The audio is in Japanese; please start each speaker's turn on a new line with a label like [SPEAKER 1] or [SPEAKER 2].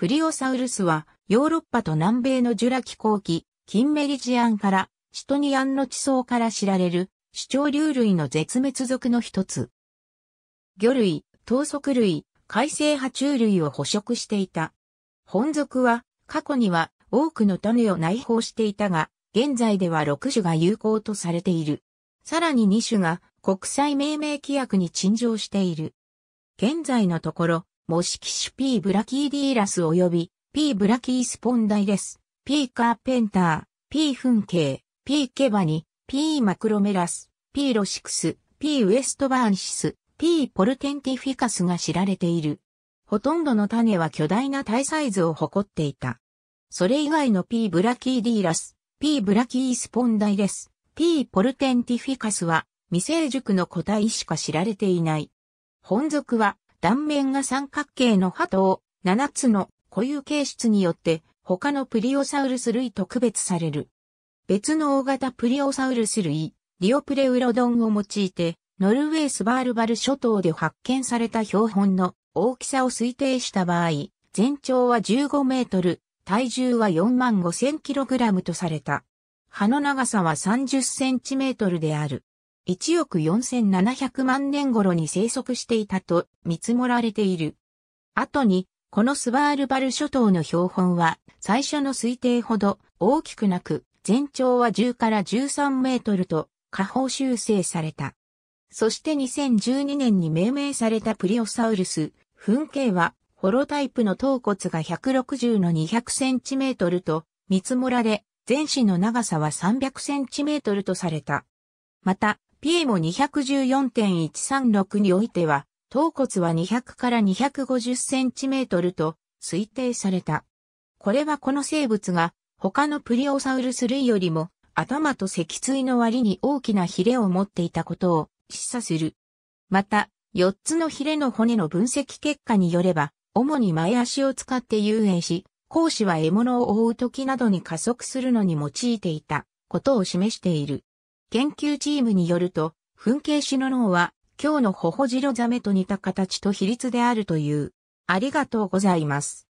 [SPEAKER 1] クリオサウルスは、ヨーロッパと南米のジュラ紀後期、ンメリジアンから、シトニアンの地層から知られる、主張流類の絶滅属の一つ。魚類、糖足類、海生爬虫類を捕食していた。本属は、過去には多くの種を内包していたが、現在では6種が有効とされている。さらに2種が国際命名規約に陳情している。現在のところ、模式種 P ブラキーディーラス及び P ブラキースポンダイレス、P カーペンター、P 噴景、P ケバニ、P マクロメラス、P ロシクス、P ウエストバーンシス、P ポルテンティフィカスが知られている。ほとんどの種は巨大な体サイズを誇っていた。それ以外の P ブラキーディーラス、P ブラキースポンダイレス、P ポルテンティフィカスは未成熟の個体しか知られていない。本属は断面が三角形の歯と7つの固有形質によって他のプリオサウルス類と区別される。別の大型プリオサウルス類、リオプレウロドンを用いて、ノルウェースバールバル諸島で発見された標本の大きさを推定した場合、全長は15メートル、体重は4万5千キログラムとされた。葉の長さは30センチメートルである。1億4700万年頃に生息していたと見積もられている。後に、このスバールバル諸島の標本は、最初の推定ほど大きくなく、全長は10から13メートルと、下方修正された。そして2012年に命名されたプリオサウルス、噴景は、ホロタイプの頭骨が160の200センチメートルと見積もられ、全身の長さは300センチメートルとされた。また、P も214.136においては、頭骨は200から250センチメートルと推定された。これはこの生物が他のプリオサウルス類よりも頭と脊椎の割に大きなヒレを持っていたことを示唆する。また、4つのヒレの骨の分析結果によれば、主に前足を使って遊泳し、講師は獲物を追う時などに加速するのに用いていたことを示している。研究チームによると、噴形種の脳は、今日のホホジロザメと似た形と比率であるという。ありがとうございます。